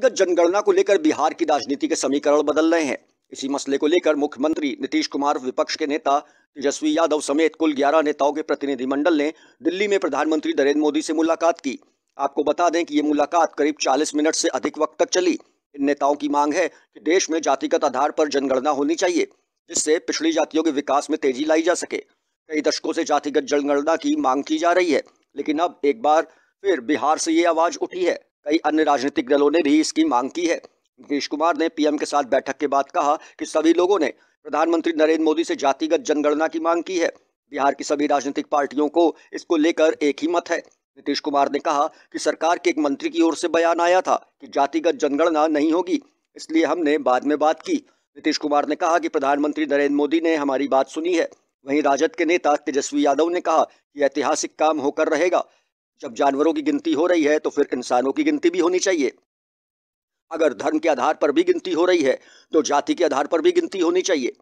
जनगणना को लेकर बिहार की राजनीति के समीकरण बदल रहे हैं इसी मसले को लेकर मुख्यमंत्री नीतीश कुमार विपक्ष के नेता तेजस्वी यादव समेत कुल 11 नेताओं के प्रतिनिधिमंडल ने दिल्ली में प्रधानमंत्री नरेंद्र मोदी से मुलाकात की आपको बता दें कि ये मुलाकात करीब 40 मिनट से अधिक वक्त तक चली इन नेताओं की मांग है कि देश में जातिगत आधार पर जनगणना होनी चाहिए जिससे पिछड़ी जातियों के विकास में तेजी लाई जा सके कई दशकों से जातिगत जनगणना की मांग की जा रही है लेकिन अब एक बार फिर बिहार से ये आवाज उठी है कई अन्य राजनीतिक दलों ने भी इसकी मांग की है नीतीश कुमार ने पीएम के साथ बैठक के बाद कहा कि सभी लोगों ने प्रधानमंत्री नरेंद्र मोदी से जातिगत जनगणना की मांग की है बिहार की सभी राजनीतिक पार्टियों को इसको लेकर एक ही मत है नीतीश कुमार ने कहा कि सरकार के एक मंत्री की ओर से बयान आया था कि जातिगत जनगणना नहीं होगी इसलिए हमने बाद में बात की नीतीश कुमार ने कहा कि प्रधानमंत्री नरेंद्र मोदी ने हमारी बात सुनी है वहीं राजद के नेता तेजस्वी यादव ने कहा कि ऐतिहासिक काम होकर रहेगा जब जानवरों की गिनती हो रही है तो फिर इंसानों की गिनती भी होनी चाहिए अगर धर्म के आधार पर भी गिनती हो रही है तो जाति के आधार पर भी गिनती होनी चाहिए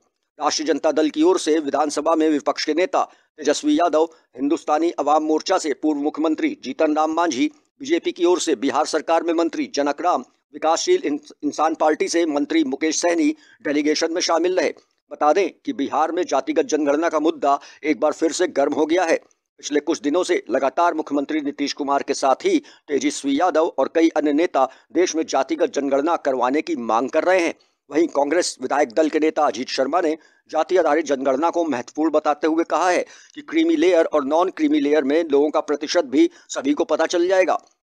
राष्ट्रीय जनता दल की ओर से विधानसभा में विपक्ष के नेता तेजस्वी यादव हिंदुस्तानी अवाम मोर्चा से पूर्व मुख्यमंत्री जीतन राम मांझी बीजेपी की ओर से बिहार सरकार में मंत्री जनक राम विकासशील इंसान पार्टी से मंत्री मुकेश सहनी डेलीगेशन में शामिल रहे बता दें कि बिहार में जातिगत जनगणना का मुद्दा एक बार फिर से गर्म हो गया है पिछले कुछ दिनों से लगातार मुख्यमंत्री नीतीश कुमार के साथ ही तेजस्वी यादव और कई अन्य नेता देश में जातिगत जनगणना करवाने की मांग कर रहे हैं वहीं कांग्रेस विधायक दल के नेता अजीत शर्मा ने जाति आधारित जनगणना को महत्वपूर्ण बताते हुए कहा है कि क्रीमी लेयर और नॉन क्रीमी लेयर में लोगों का प्रतिशत भी सभी को पता चल जाएगा